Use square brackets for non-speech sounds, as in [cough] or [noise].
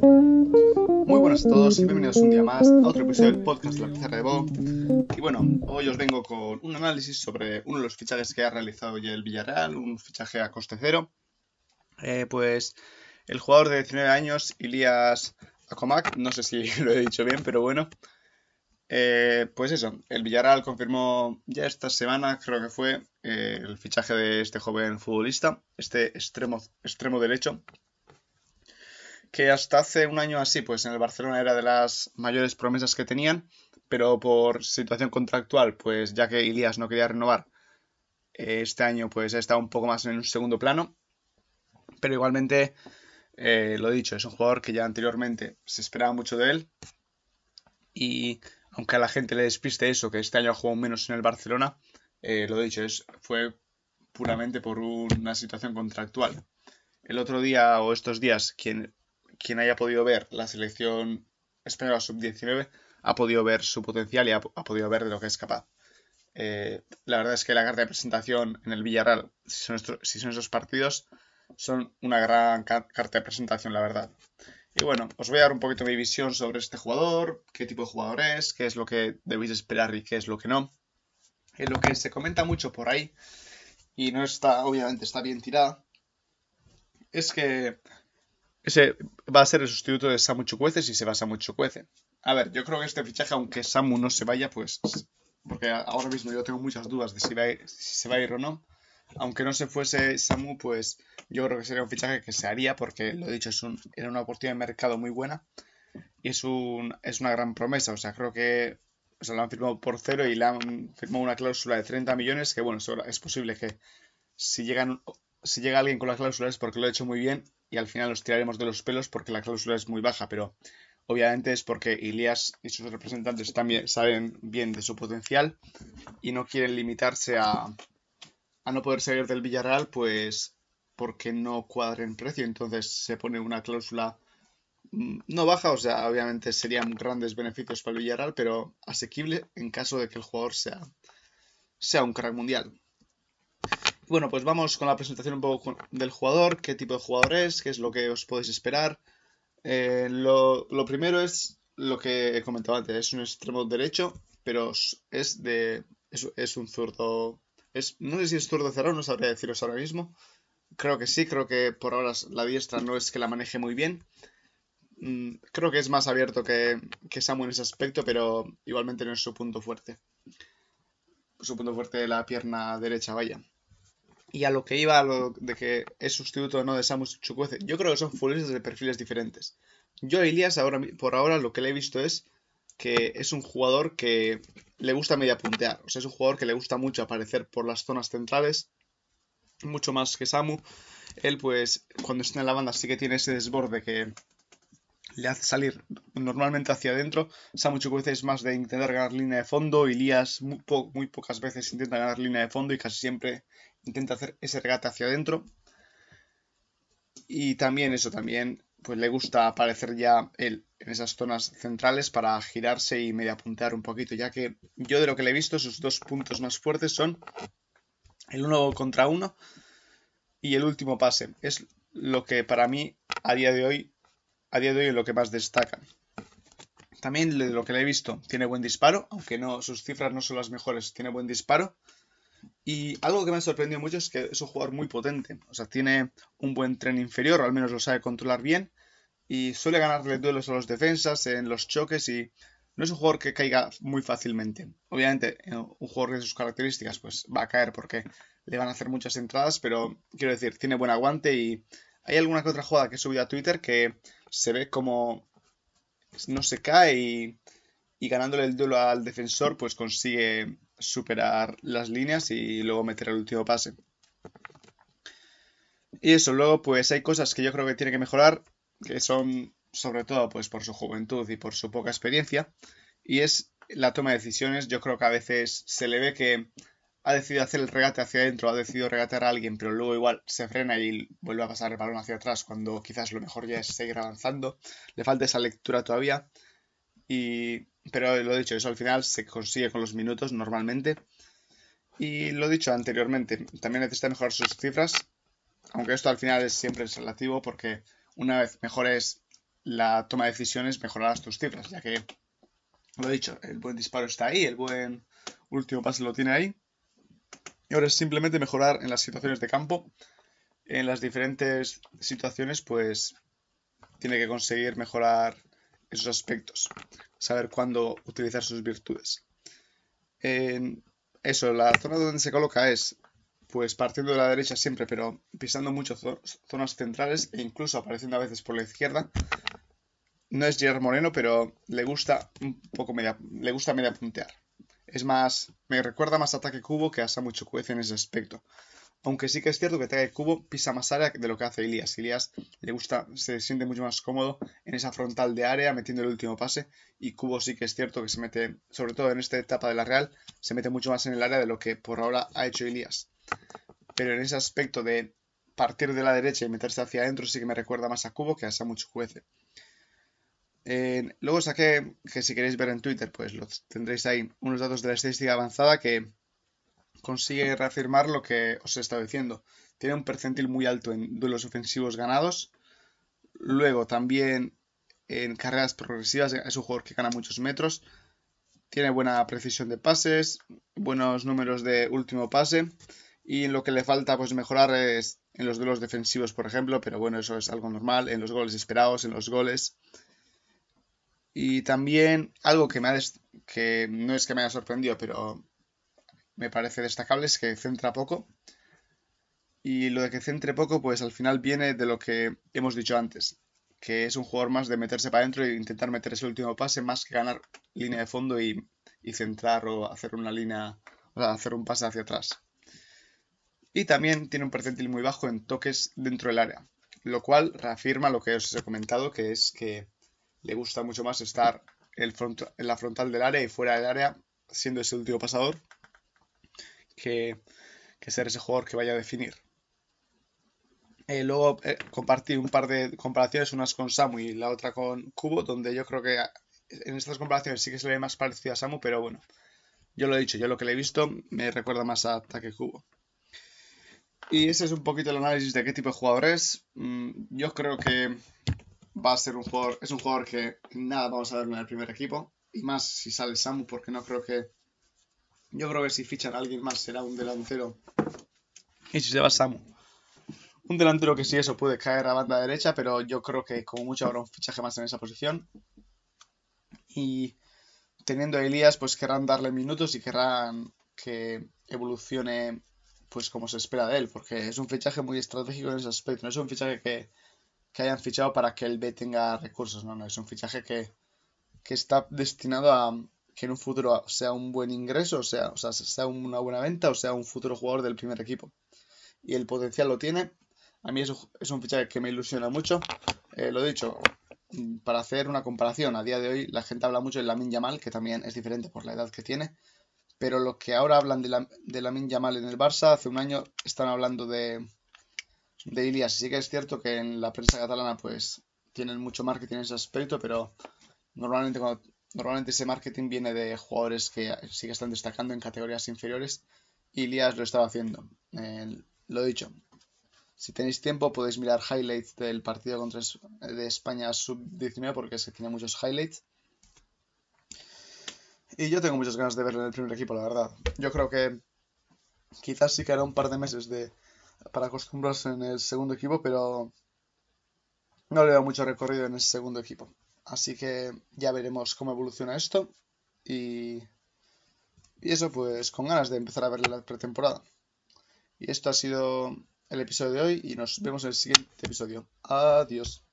Muy buenas a todos y bienvenidos un día más a otro episodio del podcast de la pizarra de Bo. Y bueno, hoy os vengo con un análisis sobre uno de los fichajes que ha realizado ya el Villarreal, un fichaje a coste cero. Eh, pues el jugador de 19 años, Ilias Acomac, no sé si [laughs] lo he dicho bien, pero bueno. Eh, pues eso, el Villarreal confirmó ya esta semana, creo que fue, eh, el fichaje de este joven futbolista, este extremo, extremo derecho, que hasta hace un año así, pues en el Barcelona era de las mayores promesas que tenían, pero por situación contractual, pues ya que Ilias no quería renovar, este año pues está un poco más en un segundo plano. Pero igualmente, eh, lo he dicho, es un jugador que ya anteriormente se esperaba mucho de él. Y aunque a la gente le despiste eso, que este año ha jugado menos en el Barcelona, Lo eh, lo dicho, es, fue puramente por una situación contractual. El otro día o estos días, quien quien haya podido ver la selección española sub-19 ha podido ver su potencial y ha, podido ver de lo que es capaz. Eh, la verdad es que la carta de presentación en el Villarreal, si son, esos partidos, son una gran carta de presentación, la verdad. Y bueno, os voy a dar un poquito mi visión sobre este jugador, qué tipo de jugador es, qué es lo que debéis esperar y qué es lo que no. lo que se comenta mucho por ahí, y no está, obviamente está bien tirada, es que ese va a ser el sustituto de Samu Chukwueze si se va Samu Chukwueze. A ver, yo creo que este fichaje, aunque Samu no se vaya, pues... Porque ahora mismo yo tengo muchas dudas de si, si se va a ir o no. Aunque no se fuese Samu, pues yo creo que sería un fichaje que se haría porque, lo he dicho, es un, era una oportunidad de mercado muy buena y es, un, es una gran promesa. O sea, creo que o sea, lo han firmado por cero y le han firmado una cláusula de 30 millones que, bueno, es posible que si, llegan, si llega alguien con las cláusulas porque lo ha hecho muy bien y al final los tiraremos de los pelos porque la cláusula es muy baja, pero obviamente es porque Ilias y sus representantes también saben bien de su potencial y no quieren limitarse a, no poder salir del Villarreal, pues porque no cuadren precio, entonces se pone una cláusula mm, no baja, o sea, obviamente serían grandes beneficios para el Villarreal, pero asequible en caso de que el jugador sea, sea un crack mundial. Bueno, pues vamos con la presentación un poco del jugador, qué tipo de jugador es, qué es lo que os podéis esperar. Eh, lo, primero es lo que he comentado antes, es un extremo derecho, pero es de es, un zurdo... Es, no sé si es zurdo cerrado, no sabría deciros ahora mismo. Creo que sí, creo que por ahora la diestra no es que la maneje muy bien. Mm, creo que es más abierto que, que Samu en ese aspecto, pero igualmente no es su punto fuerte. Su punto fuerte la pierna derecha, vaya. Y a lo que iba, lo de que es sustituto no de Samu Chukwueze, yo creo que son futbolistas de perfiles diferentes. Yo a Ilias, ahora, por ahora, lo que le he visto es que es un jugador que le gusta media puntear. O sea, es un jugador que le gusta mucho aparecer por las zonas centrales, mucho más que Samu. Él, pues, cuando está en la banda sí que tiene ese desborde que le hace salir normalmente hacia adentro. sea, muchas veces más de intentar ganar línea de fondo. Elías muy, muy pocas veces intenta ganar línea de fondo y casi siempre intenta hacer ese regate hacia adentro. Y también eso, también pues le gusta aparecer ya él en esas zonas centrales para girarse y media puntear un poquito, ya que yo de lo que le he visto, sus dos puntos más fuertes son el uno contra uno y el último pase. Es lo que para mí a día de hoy a día de hoy lo que más destaca. También lo que le he visto, tiene buen disparo, aunque no, sus cifras no son las mejores, tiene buen disparo. Y algo que me ha sorprendido mucho es que es un jugador muy potente. O sea, tiene un buen tren inferior, o al menos lo sabe controlar bien. Y suele ganarle duelos a los defensas, en los choques y no es un jugador que caiga muy fácilmente. Obviamente, eh, un jugador de sus características pues va a caer porque le van a hacer muchas entradas, pero quiero decir, tiene buen aguante y hay alguna que otra jugada que he subido a Twitter que se ve como no se cae y, ganándole el duelo al defensor, pues consigue superar las líneas y luego meter el último pase. Y eso, luego pues hay cosas que yo creo que tiene que mejorar, que son sobre todo pues por su juventud y por su poca experiencia, y es la toma de decisiones. Yo creo que a veces se le ve que ha decidido hacer el regate hacia adentro, ha decidido regatear a alguien, pero luego igual se frena y vuelve a pasar el balón hacia atrás cuando quizás lo mejor ya es seguir avanzando. Le falta esa lectura todavía. Y, pero lo dicho, eso al final se consigue con los minutos normalmente. Y lo dicho anteriormente, también necesita mejorar sus cifras, aunque esto al final es siempre es relativo porque una vez mejores la toma de decisiones, mejorarás tus cifras, ya que, lo dicho, el buen disparo está ahí, el buen último pase lo tiene ahí ahora es simplemente mejorar en las situaciones de campo. En las diferentes situaciones, pues tiene que conseguir mejorar esos aspectos, saber cuándo utilizar sus virtudes. eso, la zona donde se coloca es, pues partiendo de la derecha siempre, pero pisando mucho zonas centrales e incluso apareciendo a veces por la izquierda. No es Gerard Moreno, pero le gusta un poco media, le gusta media puntear es más, me recuerda más Ataque Cubo que a mucho juece en ese aspecto. Aunque sí que es cierto que Ataque Cubo pisa más área de lo que hace Ilias. Ilias le gusta, se siente mucho más cómodo en esa frontal de área metiendo el último pase y Cubo sí que es cierto que se mete, sobre todo en esta etapa de la Real, se mete mucho más en el área de lo que por ahora ha hecho Ilias. Pero en ese aspecto de partir de la derecha y meterse hacia adentro sí que me recuerda más a Cubo que a mucho juece. Eh, luego saqué, que si queréis ver en Twitter, pues lo tendréis ahí, unos datos de la estadística avanzada que consigue reafirmar lo que os he estado diciendo. Tiene un percentil muy alto en duelos ofensivos ganados. Luego también en carreras progresivas, es un jugador que gana muchos metros. Tiene buena precisión de pases, buenos números de último pase. Y lo que le falta pues mejorar es en los duelos defensivos, por ejemplo, pero bueno, eso es algo normal, en los goles esperados, en los goles. Y también algo que, me que no es que me haya sorprendido, pero me parece destacable es que centra poco. Y lo de que centre poco, pues al final viene de lo que hemos dicho antes, que es un jugador más de meterse para adentro e intentar meter ese último pase más que ganar línea de fondo y, y centrar o hacer una línea, o sea, hacer un pase hacia atrás. Y también tiene un percentil muy bajo en toques dentro del área, lo cual reafirma lo que os he comentado, que es que le gusta mucho más estar en la frontal del área y fuera del área, siendo ese último pasador, que, ser ese jugador que vaya a definir. Eh, luego eh, compartí un par de comparaciones, unas con Samu y la otra con Kubo, donde yo creo que en estas comparaciones sí que se le ve más parecido a Samu, pero bueno, yo lo he dicho, yo lo que le he visto me recuerda más a Take Kubo. Y ese es un poquito el análisis de qué tipo de jugador es. Mm, yo creo que va a ser un jugador, es un jugador que nada vamos a ver en el primer equipo. Y más si sale Samu, porque no creo que. Yo creo que si fichan a alguien más será un delantero. Y si se va Samu. Un delantero que sí, eso puede caer a banda derecha, pero yo creo que como mucho habrá un fichaje más en esa posición. Y teniendo a Elías, pues querrán darle minutos y querrán que evolucione pues como se espera de él, porque es un fichaje muy estratégico en ese aspecto. No es un fichaje que que hayan fichado para que el B tenga recursos. No, no, es un fichaje que, está destinado a que en un futuro sea un buen ingreso, o sea, o sea, sea una buena venta o sea un futuro jugador del primer equipo. Y el potencial lo tiene. A mí es un fichaje que me ilusiona mucho. Eh, lo lo dicho, para hacer una comparación, a día de hoy la gente habla mucho de Lamin Yamal, que también es diferente por la edad que tiene, pero los que ahora hablan de, la, de Lamin Yamal en el Barça, hace un año están hablando de, de Ilias. Sí que es cierto que en la prensa catalana pues tienen mucho marketing en ese aspecto, pero normalmente normalmente ese marketing viene de jugadores que sí que están destacando en categorías inferiores. Ilias lo estaba haciendo. Eh, lo lo dicho, si tenéis tiempo podéis mirar highlights del partido contra de España sub-19 porque se tiene muchos highlights. Y yo tengo muchas ganas de verlo en el primer equipo, la verdad. Yo creo que quizás sí que hará un par de meses de, para acostumbrarse en el segundo equipo, pero no le da mucho recorrido en ese segundo equipo. Así que ya veremos cómo evoluciona esto. Y, y eso pues con ganas de empezar a ver la pretemporada. Y esto ha sido el episodio de hoy y nos vemos en el siguiente episodio. Adiós.